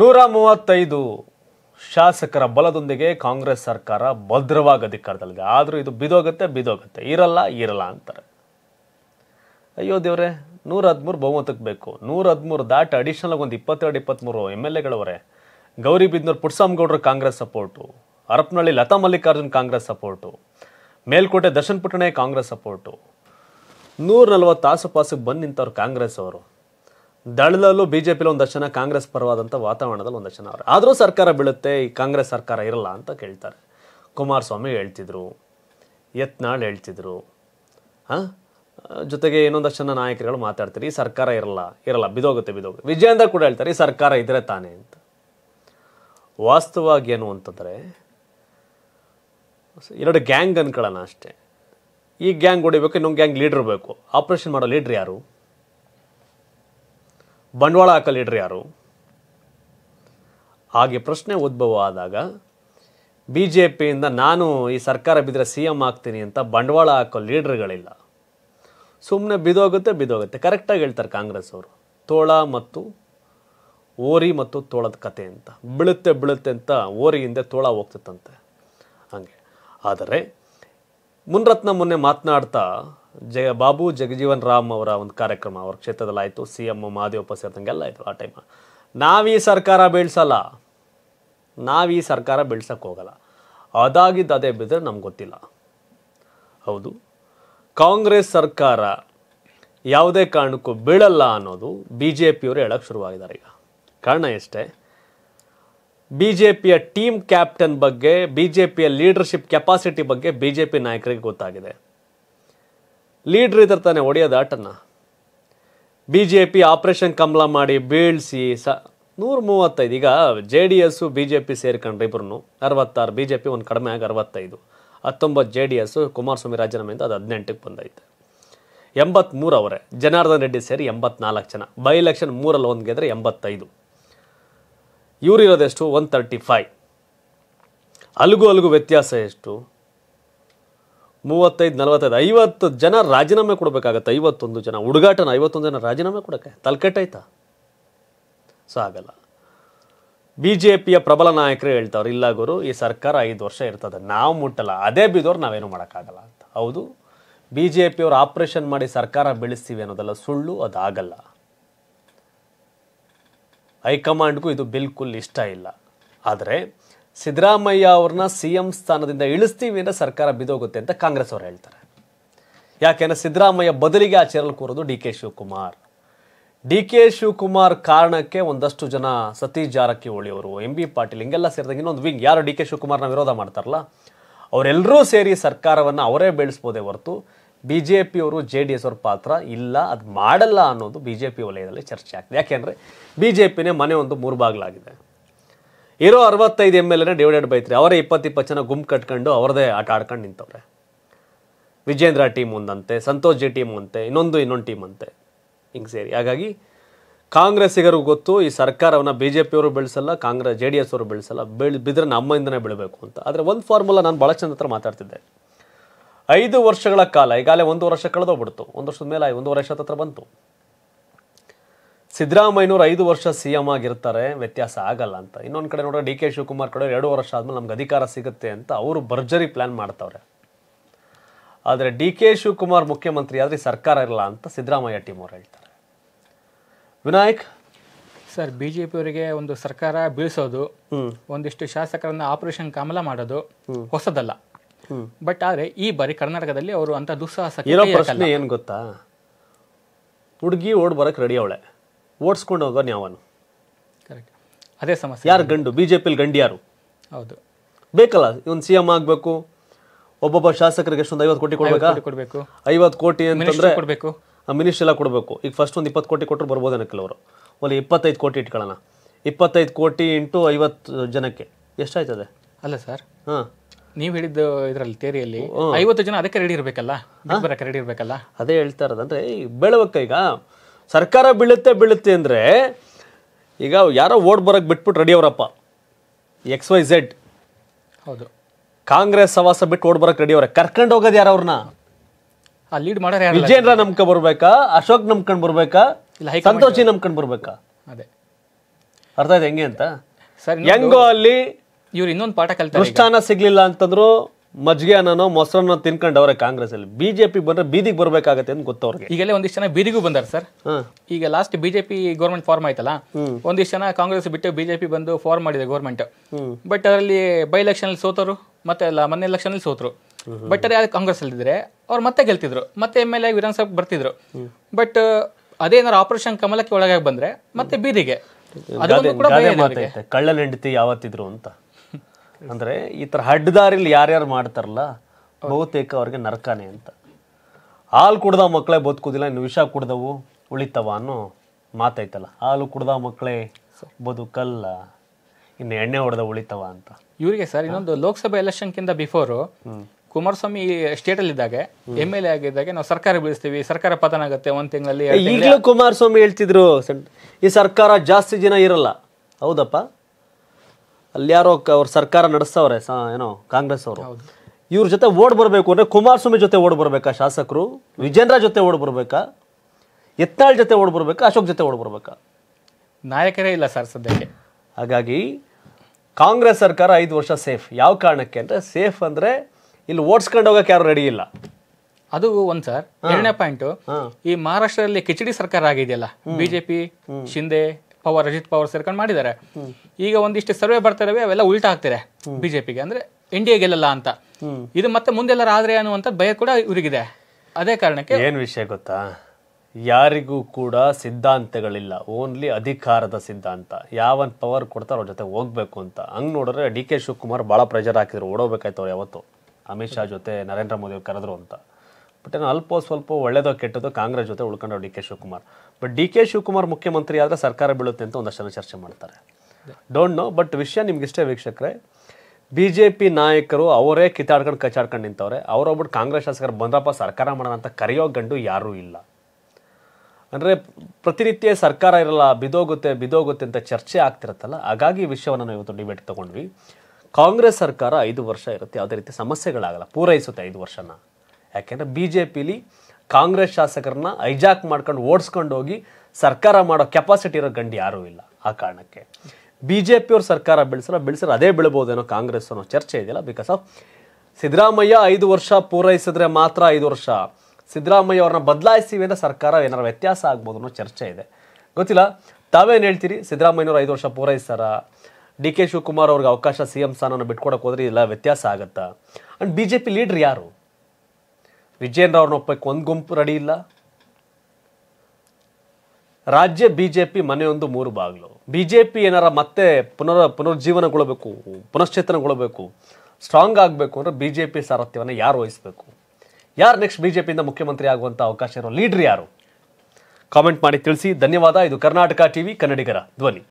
ನೂರ ಮೂವತ್ತೈದು ಶಾಸಕರ ಬಲದೊಂದಿಗೆ ಕಾಂಗ್ರೆಸ್ ಸರ್ಕಾರ ಭದ್ರವಾಗಿ ಅಧಿಕಾರದಲ್ಲಿದೆ ಆದರೂ ಇದು ಬಿದೋಗುತ್ತೆ ಬಿದೋಗುತ್ತೆ ಇರಲ್ಲ ಇರಲ್ಲ ಅಂತಾರೆ ಅಯ್ಯೋ ದೇವ್ರೆ ನೂರ ಹದಿಮೂರು ಬಹುಮತಕ್ಕೆ ಬೇಕು ನೂರ ಹದಿಮೂರು ದಾಟ ಅಡಿಷನಲ್ ಒಂದು ಇಪ್ಪತ್ತೆರಡು ಇಪ್ಪತ್ತ್ಮೂರು ಎಮ್ ಎಲ್ ಎಗಳವರೇ ಗೌರಿ ಬಿದ್ನೂರು ಕಾಂಗ್ರೆಸ್ ಸಪೋರ್ಟು ಹರಪನಹಳ್ಳಿ ಲತಾ ಮಲ್ಲಿಕಾರ್ಜುನ್ ಕಾಂಗ್ರೆಸ್ ಸಪೋರ್ಟು ಮೇಲ್ಕೋಟೆ ದರ್ಶನ್ ಪುಟ್ಟಣೆ ಕಾಂಗ್ರೆಸ್ ಸಪೋರ್ಟು ನೂರ ನಲ್ವತ್ತು ಆಸುಪಾಸಿಗೆ ಬಂದು ನಿಂತವ್ರು ಕಾಂಗ್ರೆಸ್ ಅವರು ದಳದಲ್ಲೂ ಬಿಜೆಪಿಲಿ ಒಂದಷ್ಟು ಜನ ಕಾಂಗ್ರೆಸ್ ಪರವಾದಂಥ ವಾತಾವರಣದಲ್ಲಿ ಒಂದಷ್ಟು ಜನ ಅವರು ಆದರೂ ಸರ್ಕಾರ ಬೀಳುತ್ತೆ ಈ ಕಾಂಗ್ರೆಸ್ ಸರ್ಕಾರ ಇರಲ್ಲ ಅಂತ ಕೇಳ್ತಾರೆ ಕುಮಾರಸ್ವಾಮಿ ಹೇಳ್ತಿದ್ರು ಯತ್ನಾಳ್ ಹೇಳ್ತಿದ್ರು ಹಾಂ ಜೊತೆಗೆ ಇನ್ನೊಂದಷ್ಟು ಜನ ನಾಯಕರುಗಳು ಮಾತಾಡ್ತೀರಿ ಈ ಸರ್ಕಾರ ಇರಲ್ಲ ಇರಲ್ಲ ಬಿದೋಗುತ್ತೆ ಬಿದೋಗುತ್ತೆ ವಿಜಯೇಂದ್ರ ಕೂಡ ಹೇಳ್ತಾರೆ ಈ ಸರ್ಕಾರ ಇದ್ರೆ ತಾನೇ ಅಂತ ವಾಸ್ತವವಾಗಿ ಏನು ಅಂತಂದರೆ ಎರಡು ಗ್ಯಾಂಗ್ ಅನ್ಕೊಳ್ಳೋಣ ಅಷ್ಟೇ ಈ ಗ್ಯಾಂಗ್ ಹೊಡಿಬೇಕು ಇನ್ನೊಂದು ಗ್ಯಾಂಗ್ ಲೀಡ್ರ್ ಬೇಕು ಆಪ್ರೇಷನ್ ಮಾಡೋ ಲೀಡ್ರ್ ಯಾರು ಬಂಡವಾಳ ಹಾಕೋ ಯಾರು ಹಾಗೆ ಪ್ರಶ್ನೆ ಉದ್ಭವ ಆದಾಗ ಬಿ ಜೆ ಪಿಯಿಂದ ನಾನು ಈ ಸರ್ಕಾರ ಬಿದ್ದರೆ ಸಿ ಎಮ್ ಆಗ್ತೀನಿ ಅಂತ ಬಂಡವಾಳ ಹಾಕೋ ಲೀಡ್ರ್ಗಳಿಲ್ಲ ಸುಮ್ಮನೆ ಬಿದೋಗುತ್ತೆ ಬಿದೋಗುತ್ತೆ ಕರೆಕ್ಟಾಗಿ ಹೇಳ್ತಾರೆ ಕಾಂಗ್ರೆಸ್ ಅವರು ತೋಳ ಮತ್ತು ಓರಿ ಮತ್ತು ತೋಳದ ಕತೆ ಅಂತ ಬೀಳುತ್ತೆ ಬೀಳುತ್ತೆ ಅಂತ ಓರಿ ಹಿಂದೆ ತೋಳ ಹೋಗ್ತಿತ್ತಂತೆ ಹಾಗೆ ಆದರೆ ಮುನ್ರತ್ನ ಮೊನ್ನೆ ಮಾತನಾಡ್ತಾ ಜಯ ಬಾಬು ಜಗಜೀವನ್ ರಾಮ್ ಅವರ ಒಂದು ಕಾರ್ಯಕ್ರಮ ಅವ್ರ ಕ್ಷೇತ್ರದಲ್ಲಿ ಆಯಿತು ಸಿ ಎಮ್ ಮಹಾದೇವಪ್ಪ ಸೇರಿದಂಗೆಲ್ಲ ಆಯಿತು ಆ ಟೈಮ್ ನಾವೀ ಸರ್ಕಾರ ಬೀಳ್ಸಲ್ಲ ನಾವೀ ಸರ್ಕಾರ ಬೆಳ್ಸೋಕ್ಕೆ ಹೋಗಲ್ಲ ಅದಾಗಿದ್ದು ಅದೇ ಬಿದ್ದರೆ ನಮ್ಗೆ ಗೊತ್ತಿಲ್ಲ ಹೌದು ಕಾಂಗ್ರೆಸ್ ಸರ್ಕಾರ ಯಾವುದೇ ಕಾರಣಕ್ಕೂ ಬೀಳಲ್ಲ ಅನ್ನೋದು ಬಿ ಜೆ ಪಿಯವರು ಹೇಳೋಕ್ಕೆ ಶುರುವಾಗಿದ್ದಾರೆ ಈಗ ಕಾರಣ ಎಷ್ಟೇ ಬಿ ಜೆ ಪಿಯ ಟೀಮ್ ಕ್ಯಾಪ್ಟನ್ ಬಗ್ಗೆ ಬಿ ಜೆ ಪಿಯ ಲೀಡರ್ಶಿಪ್ ಕೆಪಾಸಿಟಿ ಬಗ್ಗೆ ಬಿ ಜೆ ಪಿ ನಾಯಕರಿಗೆ ಗೊತ್ತಾಗಿದೆ ಲೀಡ್ರ್ ಇದ್ರ ತಾನೆ ಒಡೆಯೋದು ಆಟನ್ನು B J P operation Kamala ಮಾಡಿ ಬೀಳ್ಸಿ ಸ ನೂರ ಮೂವತ್ತೈದು ಈಗ J D S B J P ಸೇರ್ಕೊಂಡ್ರೆ ಇಬ್ಬರು ಅರವತ್ತಾರು ಬಿ ಜೆ ಪಿ ಒಂದು ಕಡಿಮೆ ಆಗಿ ಅರವತ್ತೈದು ಹತ್ತೊಂಬತ್ತು ಜೆ ಡಿ ಎಸ್ಸು ಕುಮಾರಸ್ವಾಮಿ ರಾಜೀನಾಮೆಯಿಂದ ಅದು ಹದಿನೆಂಟಕ್ಕೆ ಬಂದೈತೆ ಎಂಬತ್ತ್ಮೂರು ಅವರೇ ಜನಾರ್ದನ್ ರೆಡ್ಡಿ ಸೇರಿ ಎಂಬತ್ನಾಲ್ಕು ಜನ ಬೈ ಎಲೆಕ್ಷನ್ ಮೂರಲ್ಲಿ ಒಂದು ಗೆದ್ರೆ ಎಂಬತ್ತೈದು ಇವರಿರೋದೆಷ್ಟು ಒನ್ ತರ್ಟಿ ಫೈ ಅಲ್ಗೂ ಅಲ್ಗೂ ವ್ಯತ್ಯಾಸ ಎಷ್ಟು ಮೂವತ್ತೈದು ನಲವತ್ತೈದು ಐವತ್ತು ಜನ ರಾಜೀನಾಮೆ ಕೊಡಬೇಕಾಗತ್ತೆ ಐವತ್ತೊಂದು ಜನ ಹುಡುಗಾಟನ ಐವತ್ತೊಂದು ಜನ ರಾಜೀನಾಮೆ ಕೊಡೋಕೆ ತಲೆಕೆಟ್ಟಾಯ್ತಾ ಸೊ ಆಗಲ್ಲ ಬಿ ಜೆ ಪಿಯ ಪ್ರಬಲ ನಾಯಕರು ಹೇಳ್ತಾವ್ರು ಇಲ್ಲ ಗುರು ಈ ಸರ್ಕಾರ ಐದು ವರ್ಷ ಇರ್ತದೆ ನಾವು ಮುಟ್ಟಲ್ಲ ಅದೇ ಬಿದ್ದವ್ರು ನಾವೇನು ಮಾಡೋಕ್ಕಾಗಲ್ಲ ಅಂತ ಹೌದು ಬಿ ಜೆ ಪಿಯವರು ಆಪ್ರೇಷನ್ ಮಾಡಿ ಸರ್ಕಾರ ಬೆಳೆಸ್ತೀವಿ ಅನ್ನೋದೆಲ್ಲ ಸುಳ್ಳು ಅದಾಗಲ್ಲ ಹೈಕಮಾಂಡ್ಗೂ ಇದು ಬಿಲ್ಕುಲ್ ಇಷ್ಟ ಇಲ್ಲ ಆದರೆ ಸಿದ್ದರಾಮಯ್ಯ ಅವ್ರನ್ನ ಸಿ ಎಂ ಸ್ಥಾನದಿಂದ ಇಳಿಸ್ತೀವಿ ಅಂದರೆ ಸರ್ಕಾರ ಬಿದೋಗುತ್ತೆ ಅಂತ ಕಾಂಗ್ರೆಸ್ ಅವರು ಹೇಳ್ತಾರೆ ಯಾಕೆಂದರೆ ಸಿದ್ದರಾಮಯ್ಯ ಬದಲಿಗೆ ಆ ಚೇರಲ್ ಕೂರೋದು D K Shivakumar D K Shivakumar ಕಾರಣಕ್ಕೆ ಒಂದಷ್ಟು ಜನ ಸತೀಶ್ ಜಾರಕಿಹೊಳಿ ಅವರು ಎಂ ಬಿ ಪಾಟೀಲ್ ಹಿಂಗೆಲ್ಲ ಸೇರಿದಂಗೆ ಇನ್ನೊಂದು ವಿಂಗ್ ಯಾರು ಡಿ ಕೆ ಶಿವಕುಮಾರ್ನ ವಿರೋಧ ಮಾಡ್ತಾರಲ್ಲ ಅವರೆಲ್ಲರೂ ಸೇರಿ ಸರ್ಕಾರವನ್ನು ಅವರೇ ಬೆಳೆಸ್ಬೋದೇ ಹೊರತು ಬಿ ಜೆ ಪಿಯವರು ಜೆ ಡಿ ಎಸ್ ಅವ್ರ ಪಾತ್ರ ಇಲ್ಲ ಅದು ಮಾಡಲ್ಲ ಅನ್ನೋದು ಬಿ ಜೆ ಪಿ ವಲಯದಲ್ಲಿ ಚರ್ಚೆ ಆಗ್ತದೆ ಯಾಕೆಂದರೆ ಬಿ ಜೆ ಪಿನೇ ಮನೆ ಒಂದು ಮೂರು ಬಾಗಿಲಾಗಿದೆ ಇರೋ ಅರವತ್ತೈದು ಎಮ್ ಎಲ್ ಎನ ಡಿವೈಡೆಡ್ ಬೈ ತ್ರೀ ಅವರೇ ಇಪ್ಪತ್ತು ಜನ ಗುಂಪು ಕಟ್ಕೊಂಡು ಅವ್ರದೇ ಆಟ ಆಡ್ಕೊಂಡು ನಿಂತವ್ರೆ ವಿಜೇಂದ್ರ ಟೀಮ್ ಒಂದಂತೆ ಸಂತೋಷ್ ಜಿ ಟೀಮ್ ಅಂತೆ ಇನ್ನೊಂದು ಇನ್ನೊಂದು ಟೀಮ್ ಅಂತೆ ಹಿಂಗೆ ಸೇರಿ ಹಾಗಾಗಿ ಕಾಂಗ್ರೆಸ್ಸಿಗರು ಗೊತ್ತು ಈ ಸರ್ಕಾರವನ್ನು ಬಿ ಜೆ ಪಿಯವರು ಬೆಳೆಸಲ್ಲ ಕಾಂಗ್ರೆಸ್ ಜೆ ಡಿ ಎಸ್ ಅವರು ಬೆಳೆಸಲ್ಲ ಬೆಳ್ ಬಿದ್ದರೆ ನಮ್ಮಿಂದನೇ ಬೆಳಬೇಕು ಅಂತ ಆದರೆ ಒಂದು ಫಾರ್ಮುಲಾ ನಾನು ಭಾಳ ಚಂದ ಹತ್ರ ಮಾತಾಡ್ತಿದ್ದೆ ಐದು ವರ್ಷಗಳ ಕಾಲ ಈಗಾಗಲೇ ಒಂದು ವರ್ಷ ಕಳೆದೋಗ್ಬಿಡ್ತು ಒಂದು ವರ್ಷದ ಮೇಲೆ ಒಂದು ವರ್ಷದ ಹತ್ರ ಬಂತು ಸಿದ್ದರಾಮಯ್ಯನವರು ಐದು ವರ್ಷ ಸಿ ಎಂ ಆಗಿರ್ತಾರೆ ವ್ಯತ್ಯಾಸ ಆಗಲ್ಲ ಅಂತ ಇನ್ನೊಂದು ಕಡೆ ನೋಡೋ ಡಿ ಕೆ ಶಿವಕುಮಾರ್ ಕಡೆ ಎರಡು ವರ್ಷ ಆದಮೇಲೆ ನಮ್ಗೆ ಅಧಿಕಾರ ಸಿಗುತ್ತೆ ಅಂತ ಅವರು ಭರ್ಜರಿ ಪ್ಲ್ಯಾನ್ ಮಾಡ್ತಾವ್ರೆ ಆದರೆ ಡಿ ಕೆ ಶಿವಕುಮಾರ್ ಮುಖ್ಯಮಂತ್ರಿ ಆದರೆ ಸರ್ಕಾರ ಇರಲ್ಲ ಅಂತ ಸಿದ್ದರಾಮಯ್ಯ ಟೀಮ್ ಅವ್ರು ಹೇಳ್ತಾರೆ ವಿನಾಯಕ್ ಸರ್ ಬಿ ಜೆ ಪಿಯವರಿಗೆ ಒಂದು ಸರ್ಕಾರ ಬೀಳಿಸೋದು ಒಂದಿಷ್ಟು ಶಾಸಕರನ್ನ ಆಪರೇಷನ್ ಕಮಲ ಮಾಡೋದು ಹೊಸದಲ್ಲ ಬಟ್ ಆದರೆ ಈ ಬಾರಿ ಕರ್ನಾಟಕದಲ್ಲಿ ಅವರು ಅಂತ ದುಸ್ಸಾಹಸ ಏನು ಗೊತ್ತಾ ಹುಡುಗಿ ಓಡ್ ಬರಕ್ಕೆ ರೆಡಿ ಅವಳೆ ಓಡಿಸ್ಕೊಂಡು ಹೋಗೋ ಯಾವನು ಕರೆಕ್ಟ್ ಅದೇ ಸಮಸ್ಯೆ ಯಾರು ಗಂಡು ಬಿ ಜೆ ಪಿಲಿ ಗಂಡು ಯಾರು ಹೌದು ಬೇಕಲ್ಲ ಇವನು ಸಿ ಎಂ ಆಗಬೇಕು ಒಬ್ಬೊಬ್ಬ ಶಾಸಕರಿಗೆ ಎಷ್ಟೊಂದು ಐವತ್ತು ಕೋಟಿ ಕೊಡಬೇಕು ಕೊಡಬೇಕು ಐವತ್ತು ಕೋಟಿ ಅಂತಂದ್ರೆ ಕೊಡಬೇಕು ಮಿನಿಸ್ಟ್ರಿ ಎಲ್ಲ ಕೊಡಬೇಕು ಈಗ ಫಸ್ಟ್ ಒಂದು ಇಪ್ಪತ್ತು ಕೋಟಿ ಕೊಟ್ಟರು ಬರ್ಬೋದೇನೋ ಕೆಲವರು ಒಂದು ಇಪ್ಪತ್ತೈದು ಕೋಟಿ ಇಟ್ಕೊಳ್ಳೋಣ ಇಪ್ಪತ್ತೈದು ಕೋಟಿ ಇಂಟು ಐವತ್ತು ಜನಕ್ಕೆ ಎಷ್ಟಾಯ್ತದೆ ಅಲ್ಲ ಸರ್ ಹಾಂ ನೀವು ಹೇಳಿದ್ದು ಇದರಲ್ಲಿ ತೇರಿಯಲ್ಲಿ ಐವತ್ತು ಜನ ಅದಕ್ಕೆ ರೆಡಿ ಇರಬೇಕಲ್ಲ ಬರಕ್ಕೆ ರೆಡಿ ಇರಬೇಕಲ್ಲ ಅದೇ ಹೇಳ್ತಾ ಇರೋದಂದ್ರೆ ಬೆಳವಕ್ಕ ಈಗ ಸರ್ಕಾರ ಬೀಳುತ್ತೆ ಬೀಳುತ್ತೆ ಅಂದರೆ ಈಗ ಯಾರೋ ಓಟ್ ಬರೋಕ್ಕೆ ಬಿಟ್ಬಿಟ್ಟು ಅವರಪ್ಪ ಎಕ್ಸ್ ವೈ ಝೆಡ್ ಹೌದು ಕಾಂಗ್ರೆಸ್ ಸವಾಸ ಬಿಟ್ಟು ಓಡ್ ಬರಕ್ ರೆಡಿ ಅವ್ರೆ ಕರ್ಕೊಂಡು ಹೋಗೋದು ಯಾರು ಅವ್ರನ್ನ ಲೀಡ್ ಮಾಡೋರು ಯಾರು ವಿಜೇಂದ್ರ ನಂಬ್ಕೊಂಡ್ ಬರ್ಬೇಕಾ ಅಶೋಕ್ ನಂಬ್ಕೊಂಡು ಬರ್ಬೇಕಾ ಇಲ್ಲ ಸಂತೋಷಿ ನಂಬ್ಕೊಂಡು ಬರ್ಬೇಕಾ ಅದೇ ಅರ್ಥ ಆಯ್ತು ಹೆಂಗೆ ಅಂತ ಹೆಂಗೋ ಅಲ್ಲಿ ಇವ್ರು ಇನ್ನೊಂದು ಪಾಠ ಕಲಿತಾರೆ ಅನುಷ್ಠಾನ ಸಿಗ್ಲಿಲ್ಲ ಅಂತಂದ್ರು ಮಜ್ಜಿಗೆ ಅನ್ನೋ ಮೊಸರನ್ನ ತಿನ್ಕೊಂಡವ್ರೆ ಕಾಂಗ್ರೆಸ್ ಅಲ್ಲಿ ಬಿಜೆಪಿ ಬಂದ್ರೆ ಬೀದಿಗೆ ಬರ್ಬೇಕಾಗತ್ತೆ ಅಂತ ಗೊತ್ತು ಈಗಲೇ ಒಂದಿಷ್ಟು ಜನ ಬೀದಿಗೂ ಬಂದಾರ ಸರ್ ಈಗ ಲಾಸ್ಟ್ ಬಿಜೆಪಿ ಗೌರ್ಮೆಂಟ್ ಫಾರ್ಮ್ ಆಯ್ತಲ್ಲ ಒಂದಿಷ್ಟು ಜನ ಕಾಂಗ್ರೆಸ್ ಬಿಟ್ಟು ಬಿಜೆಪಿ ಬಂದು ಫಾರ್ಮ್ ಮಾಡಿದೆ ಗೌರ್ಮೆಂಟ್ ಬಟ್ ಅದರಲ್ಲಿ ಬೈ ಎಲೆಕ್ಷನ್ ಸೋತರು ಮತ್ತೆ ಅಲ್ಲ ಮನೆ ಎಲೆಕ್ಷನ್ ಸೋತರು ಬಟ್ ಯಾರು ಕಾಂಗ್ರೆಸ್ ಅಲ್ಲಿ ಇದ್ರೆ ಅವ್ರು ಮತ್ತೆ ಗೆಲ್ತಿದ್ರು ಮತ್ತೆ ಎಮ್ ಎಲ್ ಎ ವಿಧಾನಸಭೆಗೆ ಬರ್ತಿದ್ರು ಬಟ್ ಅದೇನಾರ ಆಪರೇಷನ್ ಕಮಲಕ್ಕೆ ಒಳಗಾಗಿ ಬಂದ್ರೆ ಮತ್ತೆ ಬೀದಿಗೆ ಕಳ್ಳನ ಹೆಂಡತಿ ಯಾವತ್ತಿದ್ರು ಅಂತ ಅಂದ್ರೆ ಈ ಥರ ಹಡ್ಡದಾರಿಲಿ ಯಾರ್ಯಾರು ಮಾಡ್ತಾರಲ್ಲ ಬಹುತೇಕ ಅವ್ರಿಗೆ ನರಕಾನೆ ಅಂತ ಹಾಲು ಕುಡ್ದ ಮಕ್ಕಳೇ ಬದುಕುದಿಲ್ಲ ಇನ್ನು ವಿಷ ಕುಡ್ದವು ಉಳಿತವ ಅನ್ನೋ ಮಾತೈತಲ್ಲ ಹಾಲು ಕುಡ್ದ ಮಕ್ಕಳೇ ಬದುಕಲ್ಲ ಇನ್ನು ಎಣ್ಣೆ ಹೊಡೆದ ಉಳಿತವ ಅಂತ ಇವರಿಗೆ ಸರ್ ಇನ್ನೊಂದು ಲೋಕಸಭೆ ಕಿಂತ ಬಿಫೋರು ಕುಮಾರಸ್ವಾಮಿ ಸ್ಟೇಟ್ ಅಲ್ಲಿ ಇದ್ದಾಗ ಎಮ್ ಎಲ್ ಎ ಆಗಿದ್ದಾಗ ನಾವು ಸರ್ಕಾರ ಬೀಳಿಸ್ತೀವಿ ಸರ್ಕಾರ ಪತನ ಆಗುತ್ತೆ ಒಂದ್ ತಿಂಗಳಲ್ಲಿ ಈಗಲೂ ಕುಮಾರಸ್ವಾಮಿ ಹೇಳ್ತಿದ್ರು ಈ ಸರ್ಕಾರ ಜಾಸ್ತಿ ಜನ ಇರಲ್ಲ ಹೌದಪ್ಪ ಅಲ್ಲಿ ಯಾರೋ ಅವ್ರ ಸರ್ಕಾರ ನಡೆಸ್ತವ್ರೆ ಸಾ ಏನೋ ಕಾಂಗ್ರೆಸ್ ಅವರು ಇವ್ರ ಜೊತೆ ಓಡ್ ಬರಬೇಕು ಅಂದರೆ ಕುಮಾರಸ್ವಾಮಿ ಜೊತೆ ಓಡ್ ಬರಬೇಕಾ ಶಾಸಕರು ವಿಜೇಂದ್ರ ಜೊತೆ ಓಡ್ ಬರಬೇಕಾ ಎತ್ತಾಳ್ ಜೊತೆ ಓಡ್ ಬರಬೇಕಾ ಅಶೋಕ್ ಜೊತೆ ಓಡ್ ಬರಬೇಕಾ ನಾಯಕರೇ ಇಲ್ಲ ಸರ್ ಸದ್ಯಕ್ಕೆ ಹಾಗಾಗಿ ಕಾಂಗ್ರೆಸ್ ಸರ್ಕಾರ ಐದು ವರ್ಷ ಸೇಫ್ ಯಾವ ಕಾರಣಕ್ಕೆ ಅಂದ್ರೆ ಸೇಫ್ ಅಂದರೆ ಇಲ್ಲಿ ಓಡಿಸ್ಕೊಂಡು ಹೋಗಕ್ಕೆ ಯಾರು ರೆಡಿ ಇಲ್ಲ ಅದು ಒಂದ್ ಸರ್ ಎರಡನೇ ಪಾಯಿಂಟ್ ಈ ಮಹಾರಾಷ್ಟ್ರದಲ್ಲಿ ಕಿಚಡಿ ಸರ್ಕಾರ ಆಗಿದೆಯಲ್ಲ ಬಿಜೆಪಿ ಶಿಂದೆ ಪವರ್ ಅಜಿತ್ ಪವರ್ ಸೇರ್ಕೊಂಡು ಮಾಡಿದ್ದಾರೆ ಈಗ ಒಂದಿಷ್ಟು ಸರ್ವೆ ಬರ್ತಾ ಅವೆಲ್ಲ ಉಲ್ಟಾ ಆಗ್ತಿದೆ ಬಿಜೆಪಿಗೆ ಅಂದ್ರೆ ಇಂಡಿಯಾ ಗೆಲ್ಲಲ್ಲ ಅಂತ ಇದು ಮತ್ತೆ ಮುಂದೆಲ್ಲರ ಆದ್ರೆ ಅನ್ನುವಂತ ಭಯ ಕೂಡ ಇವರಿಗಿದೆ ಅದೇ ಕಾರಣಕ್ಕೆ ಏನ್ ವಿಷಯ ಗೊತ್ತಾ ಯಾರಿಗೂ ಕೂಡ ಸಿದ್ಧಾಂತಗಳಿಲ್ಲ ಓನ್ಲಿ ಅಧಿಕಾರದ ಸಿದ್ಧಾಂತ ಯಾವನ್ ಪವರ್ ಕೊಡ್ತಾರೋ ಅವ್ರ ಜೊತೆ ಹೋಗ್ಬೇಕು ಅಂತ ಹಂಗ್ ನೋಡಿದ್ರೆ ಡಿ ಕೆ ಶಿವಕುಮಾರ್ ಬಹಳ ಪ್ರೆಜರ್ ಹಾಕಿದ್ರು ಓಡೋಬೇಕಾಯ್ತು ಯಾವತ್ತು ಅಮಿತ್ ಶಾ ಜೊತೆ ನರೇಂದ್ರ ಮೋದಿ ಕರೆದ್ರು ಅಂತ ಬಟ್ ಏನೋ ಅಲ್ಪ ಸ್ವಲ್ಪ ಒಳ್ಳೆಯದೋ ಕೆಟ್ಟದೋ ಕಾಂಗ್ರೆಸ್ ಜೊತೆ ಉಳ್ಕೊಂಡವ್ D K Shivakumar but D K Shivakumar ಮುಖ್ಯಮಂತ್ರಿ ಆದರೆ ಸರ್ಕಾರ ಬೀಳುತ್ತೆ ಅಂತ ಒಂದಷ್ಟು ಜನ ಚರ್ಚೆ ಮಾಡ್ತಾರೆ ಡೋಂಟ್ ನೋ ಬಟ್ ವಿಷಯ ನಿಮಗಿಷ್ಟೇ ವೀಕ್ಷಕರೇ ಬಿ ಜೆ ಪಿ ನಾಯಕರು ಅವರೇ ಕಿತ್ತಾಡ್ಕೊಂಡು ಕಚಾಡ್ಕೊಂಡು ನಿಂತವ್ರೆ ಅವರೊಬ್ಬಟ್ಟು ಕಾಂಗ್ರೆಸ್ ಶಾಸಕರು ಬಂದಪ್ಪ ಸರ್ಕಾರ ಮಾಡೋಣ ಅಂತ ಕರೆಯೋ ಗಂಡು ಯಾರೂ ಇಲ್ಲ ಅಂದರೆ ಪ್ರತಿನಿತ್ಯ ಸರ್ಕಾರ ಇರಲ್ಲ ಬಿದೋಗುತ್ತೆ ಬಿದೋಗುತ್ತೆ ಅಂತ ಚರ್ಚೆ ಆಗ್ತಿರತ್ತಲ್ಲ ಹಾಗಾಗಿ ಈ ವಿಷಯವನ್ನು ನಾವು ಇವತ್ತು ಡಿಬೇಟ್ ತೊಗೊಂಡ್ವಿ ಕಾಂಗ್ರೆಸ್ ಸರ್ಕಾರ ಐದು ವರ್ಷ ಇರುತ್ತೆ ಯಾವುದೇ ರೀತಿ ಸಮಸ್ಯೆಗಳಾಗಲ್ಲ ಪೂರೈಸುತ್ತೆ ಐದು ವರ್ಷನ ಯಾಕೆಂದರೆ ಬಿ ಜೆ ಪಿಲಿ ಕಾಂಗ್ರೆಸ್ ಶಾಸಕರನ್ನ ಐಜಾಕ್ ಮಾಡ್ಕೊಂಡು ಓಡಿಸ್ಕೊಂಡು ಹೋಗಿ ಸರ್ಕಾರ ಮಾಡೋ ಕೆಪಾಸಿಟಿ ಇರೋ ಗಂಡಿ ಯಾರೂ ಇಲ್ಲ ಆ ಕಾರಣಕ್ಕೆ ಬಿ ಜೆ ಪಿಯವ್ರ ಸರ್ಕಾರ ಬೆಳೆಸಿರ ಬೆಳೆಸಿದ್ರೆ ಅದೇ ಬೆಳಬೋದೇನೋ ಕಾಂಗ್ರೆಸ್ ಅನ್ನೋ ಚರ್ಚೆ ಇದೆಯಲ್ಲ ಬಿಕಾಸ್ ಆಫ್ ಸಿದ್ದರಾಮಯ್ಯ ಐದು ವರ್ಷ ಪೂರೈಸಿದ್ರೆ ಮಾತ್ರ ಐದು ವರ್ಷ ಸಿದ್ದರಾಮಯ್ಯ ಅವ್ರನ್ನ ಬದಲಾಯಿಸ್ತೀವಿ ಅಂದರೆ ಸರ್ಕಾರ ಏನಾರು ವ್ಯತ್ಯಾಸ ಆಗ್ಬೋದು ಅನ್ನೋ ಚರ್ಚೆ ಇದೆ ಗೊತ್ತಿಲ್ಲ ತಾವೇನು ಹೇಳ್ತೀರಿ ಸಿದ್ದರಾಮಯ್ಯವ್ರು ಐದು ವರ್ಷ ಪೂರೈಸ್ತಾರ ಡಿ ಕೆ ಶಿವಕುಮಾರ್ ಅವ್ರಿಗೆ ಅವಕಾಶ ಸಿ ಎಂ ಸ್ಥಾನನ ಬಿಟ್ಕೊಡಕ್ಕೆ ಹೋದ್ರೆ ಇಲ್ಲ ವ್ಯತ್ಯಾಸ ಆಗುತ್ತಾ and B J P leader ಯಾರು ವಿಜಯೇಂದ್ರ ಅವ್ರನ್ನ ಒಪ್ಪಕ್ಕೆ ಒಂದು ಗುಂಪು ರೆಡಿ ಇಲ್ಲ ರಾಜ್ಯ ಬಿಜೆಪಿ ಮನೆಯೊಂದು ಮೂರು ಬಾಗಿಲು ಬಿಜೆಪಿ ಏನಾರ ಮತ್ತೆ ಪುನರ್ ಪುನರ್ಜೀವನಗೊಳ್ಳಬೇಕು ಪುನಶ್ಚೇತನಗೊಳ್ಳಬೇಕು ಸ್ಟ್ರಾಂಗ್ ಆಗಬೇಕು ಅಂದರೆ ಬಿಜೆಪಿ ಸಾರಥ್ಯವನ್ನು ಯಾರು ವಹಿಸಬೇಕು ಯಾರು ನೆಕ್ಸ್ಟ್ ಪಿಯಿಂದ ಮುಖ್ಯಮಂತ್ರಿ ಆಗುವಂಥ ಅವಕಾಶ ಇರೋ ಲೀಡ್ರ್ ಯಾರು ಕಾಮೆಂಟ್ ಮಾಡಿ ತಿಳಿಸಿ ಧನ್ಯವಾದ ಇದು ಕರ್ನಾಟಕ ಟಿವಿ ಕನ್ನಡಿಗರ ಧ್ವನಿ